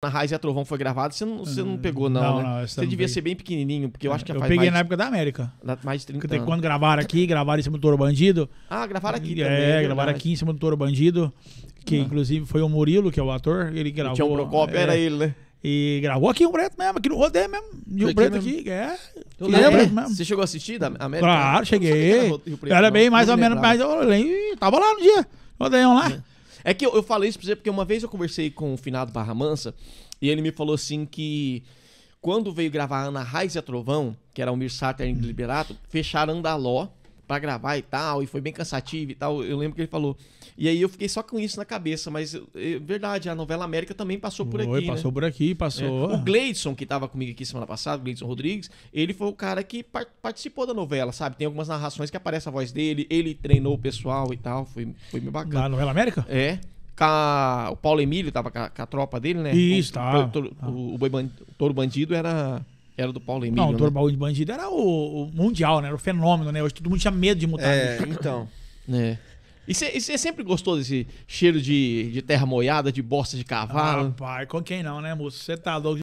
na Raiz e a Trovão foi gravado, você não, você não hum, pegou, não. Não, né? não Você devia peguei. ser bem pequenininho, porque eu acho que eu faz peguei mais, na época da América. Da, mais de 30 Porque anos. Quando gravaram aqui, gravaram em cima do Toro Bandido. Ah, gravaram aqui é, também. É, gravaram aqui em cima do Toro Bandido, que ah. inclusive foi o Murilo, que é o ator, ele gravou. Tinha o Procópio, é, era ele, né? E gravou aqui o um Preto mesmo, aqui no rodeio mesmo. Rio Preto aqui, aqui, é. Eu lembro. É. Mesmo. Você chegou a assistir da América? Claro, cheguei. Era, era bem mais ou menos, mas eu lembro, tava lá no dia. Rodeiam lá. Né? É que eu, eu falei isso pra você porque uma vez eu conversei com o finado Barra Mansa e ele me falou assim que quando veio gravar Ana Raiz e a Trovão, que era o Mirsat e a Liberato, fecharam Andaló para gravar e tal, e foi bem cansativo e tal. Eu lembro que ele falou. E aí eu fiquei só com isso na cabeça, mas é verdade, a novela América também passou por aqui. Né? Passou né? por aqui, é, passou. É. O Gleidson, que tava comigo aqui semana passada, o Gleidson Rodrigues, ele foi o cara que participou da novela, sabe? Tem algumas narrações que aparece a voz dele, ele treinou o pessoal e tal, foi, foi meio bacana. Da novela América? É. A, o Paulo Emílio tava com a, com a, tropa dele, né? Isso, o, tá. tá. O, o, o, o, Touro Bandido era era do Paulo Emílio. Não, o Dorbaú né? de Bandido era o, o, mundial, né? Era o fenômeno, né? Hoje todo mundo tinha medo de mutar. É, isso. então. É. E você sempre gostou desse cheiro de, de terra molhada, de bosta de cavalo? Ah, pai, com quem não, né, moço? Você tá louco.